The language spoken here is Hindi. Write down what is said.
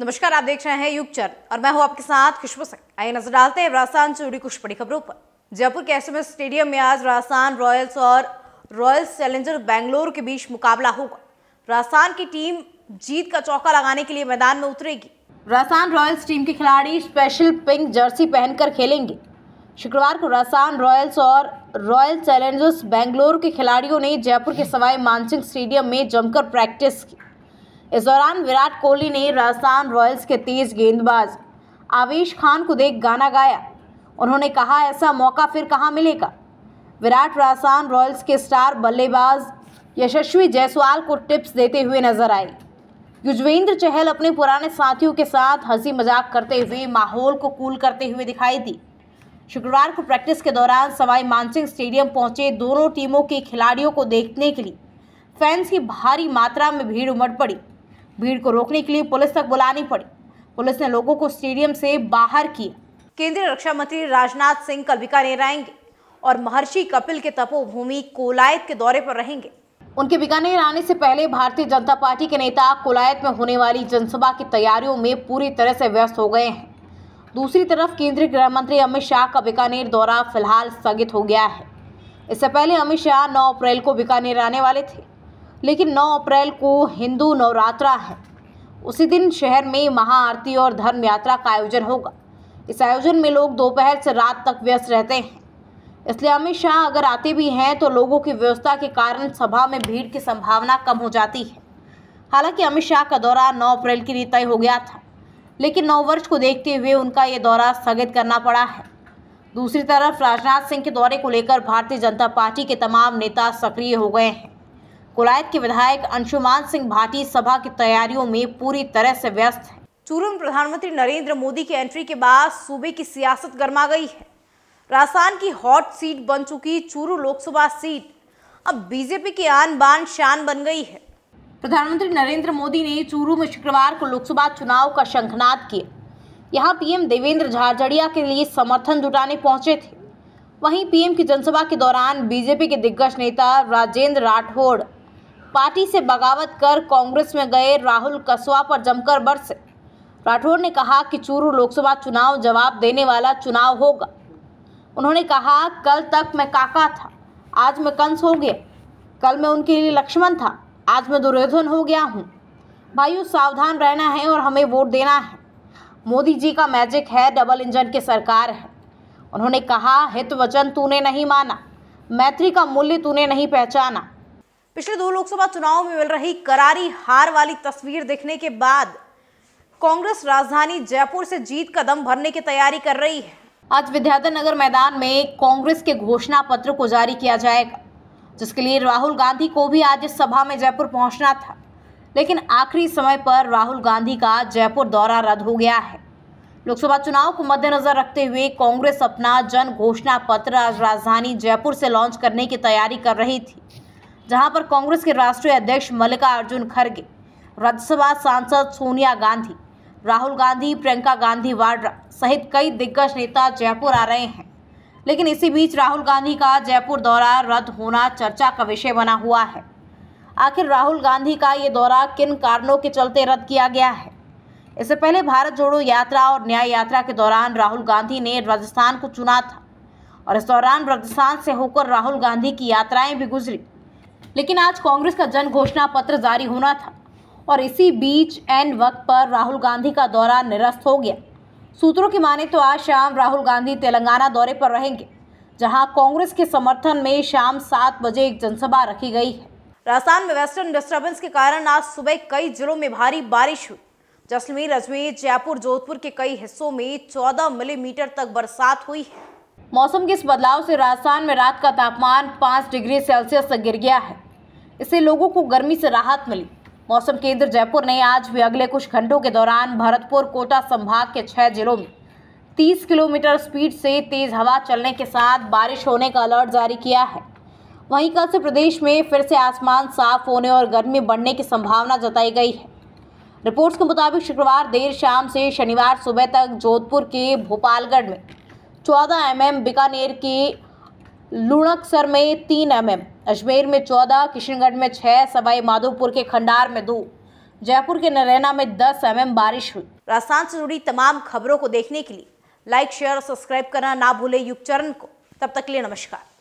नमस्कार आप देख रहे हैं युगचर और मैं हूं आपके साथ खुशबू सिंह आइए नजर डालते हैं राजस्थान से जुड़ी कुछ बड़ी खबरों पर जयपुर के एस स्टेडियम में आज राजस्थान रॉयल्स और रॉयल्स चैलेंजर बैंगलोर के बीच मुकाबला होगा राजस्थान की टीम जीत का चौका लगाने के लिए मैदान में उतरेगी राजस्थान रॉयल्स टीम के खिलाड़ी स्पेशल पिंक जर्सी पहनकर खेलेंगे शुक्रवार को राजस्थान रॉयल्स और रॉयल चैलेंजर्स बेंगलोर के खिलाड़ियों ने जयपुर के सवाई मानसिंह स्टेडियम में जमकर प्रैक्टिस की इस दौरान विराट कोहली ने राजस्थान रॉयल्स के तेज गेंदबाज आवेश खान को देख गाना गाया उन्होंने कहा ऐसा मौका फिर कहाँ मिलेगा विराट राजस्थान रॉयल्स के स्टार बल्लेबाज यशस्वी जायसवाल को टिप्स देते हुए नजर आए युजवेंद्र चहल अपने पुराने साथियों के साथ हंसी मजाक करते हुए माहौल को कूल करते हुए दिखाई दी शुक्रवार को प्रैक्टिस के दौरान सवाई मानसिंह स्टेडियम पहुंचे दोनों टीमों के खिलाड़ियों को देखने के लिए फैंस की भारी मात्रा में भीड़ उमड़ पड़ी भीड़ को रोकने के लिए पुलिस तक बुलानी पड़ी पुलिस ने लोगों को स्टेडियम से बाहर किया केंद्रीय रक्षा मंत्री राजनाथ सिंह कल बीकानेर आएंगे और महर्षि कपिल के तपोभूमि कोलायत के दौरे पर रहेंगे उनके बीकानेर आने से पहले भारतीय जनता पार्टी के नेता कोलायत में होने वाली जनसभा की तैयारियों में पूरी तरह से व्यस्त हो गए हैं दूसरी तरफ केंद्रीय गृह मंत्री अमित शाह का बीकानेर दौरा फिलहाल स्थगित हो गया है इससे पहले अमित शाह 9 अप्रैल को बीकानेर आने वाले थे लेकिन 9 अप्रैल को हिंदू नवरात्रा है उसी दिन शहर में महाआरती और धर्म यात्रा का आयोजन होगा इस आयोजन में लोग दोपहर से रात तक व्यस्त रहते हैं इसलिए अमित शाह अगर आते भी हैं तो लोगों की व्यवस्था के कारण सभा में भीड़ की संभावना कम हो जाती है हालांकि अमित शाह का दौरा 9 अप्रैल के लिए तय हो गया था लेकिन नववर्ष को देखते हुए उनका ये दौरा स्थगित करना पड़ा है दूसरी तरफ राजनाथ सिंह के दौरे को लेकर भारतीय जनता पार्टी के तमाम नेता सक्रिय हो गए हैं कुरैत के विधायक अंशुमान सिंह भाटी सभा की तैयारियों में पूरी तरह से व्यस्त है चूरू में प्रधानमंत्री नरेंद्र मोदी की एंट्री के बाद सूबे की सियासत गर्मा गई है राजस्थान की हॉट सीट बन चुकी चूरू लोकसभा सीट अब बीजेपी की आन बान शान बन गई है प्रधानमंत्री नरेंद्र मोदी ने चूरू में शुक्रवार को लोकसभा चुनाव का शंखनाद किया यहाँ पीएम देवेंद्र झारझड़िया के लिए समर्थन जुटाने पहुंचे थे वहीं पीएम की जनसभा के दौरान बीजेपी के दिग्गज नेता राजेंद्र राठौड़ पार्टी से बगावत कर कांग्रेस में गए राहुल कसवा पर जमकर बरसे राठौर ने कहा कि चूरू लोकसभा चुनाव जवाब देने वाला चुनाव होगा उन्होंने कहा कल तक मैं काका था आज मैं कंस हो गया कल मैं उनके लिए लक्ष्मण था आज मैं दुर्योधन हो गया हूँ भाइयों सावधान रहना है और हमें वोट देना है मोदी जी का मैजिक है डबल इंजन की सरकार है उन्होंने कहा हित वचन तूने नहीं माना मैत्री का मूल्य तूने नहीं पहचाना पिछले दो लोकसभा चुनाव में मिल रही करारी हार वाली तस्वीर देखने के बाद कांग्रेस राजधानी जयपुर से जीत कदम भरने की तैयारी कर रही है आज विद्याधर नगर मैदान में कांग्रेस के घोषणा पत्र को जारी किया जाएगा जिसके लिए राहुल गांधी को भी आज इस सभा में जयपुर पहुंचना था लेकिन आखिरी समय पर राहुल गांधी का जयपुर दौरा रद्द हो गया है लोकसभा चुनाव को मद्देनजर रखते हुए कांग्रेस अपना जन घोषणा पत्र आज राजधानी जयपुर से लॉन्च करने की तैयारी कर रही थी जहां पर कांग्रेस के राष्ट्रीय अध्यक्ष मल्लिकार्जुन खड़गे राज्यसभा सांसद सोनिया गांधी राहुल गांधी प्रियंका गांधी वाड्रा सहित कई दिग्गज नेता जयपुर आ रहे हैं लेकिन इसी बीच राहुल गांधी का जयपुर दौरा रद्द होना चर्चा का विषय बना हुआ है आखिर राहुल गांधी का ये दौरा किन कारणों के चलते रद्द किया गया है इससे पहले भारत जोड़ो यात्रा और न्याय यात्रा के दौरान राहुल गांधी ने राजस्थान को चुना था और इस दौरान राजस्थान से होकर राहुल गांधी की यात्राएं भी गुजरी लेकिन आज कांग्रेस का जन घोषणा पत्र जारी होना था और इसी बीच एन वक्त पर राहुल गांधी का दौरा निरस्त हो गया सूत्रों की माने तो आज शाम राहुल गांधी तेलंगाना दौरे पर रहेंगे जहां कांग्रेस के समर्थन में शाम सात बजे एक जनसभा रखी गई है राजस्थान में वेस्टर्न डिस्टर्बेंस के कारण आज सुबह कई जिलों में भारी बारिश हुई जैसलमेर अजमेर जयपुर जोधपुर के कई हिस्सों में 14 मिलीमीटर तक बरसात हुई है मौसम के इस बदलाव से राजस्थान में रात का तापमान पाँच डिग्री सेल्सियस तक गिर गया है इससे लोगों को गर्मी से राहत मिली मौसम केंद्र जयपुर ने आज भी अगले कुछ घंटों के दौरान भरतपुर कोटा संभाग के छः जिलों में 30 किलोमीटर स्पीड से तेज़ हवा चलने के साथ बारिश होने का अलर्ट जारी किया है वहीं कल से प्रदेश में फिर से आसमान साफ होने और गर्मी बढ़ने की संभावना जताई गई है रिपोर्ट्स के मुताबिक शुक्रवार देर शाम से शनिवार सुबह तक जोधपुर के भोपालगढ़ में चौदह एम बीकानेर के लुणकसर में तीन एम अजमेर में चौदह किशनगढ़ में छः सवाई माधोपुर के खंडार में दो जयपुर के नरैना में दस एम बारिश हुई राजस्थान से जुड़ी तमाम खबरों को देखने के लिए लाइक शेयर और सब्सक्राइब करना ना भूले युगचरण को तब तक के लिए नमस्कार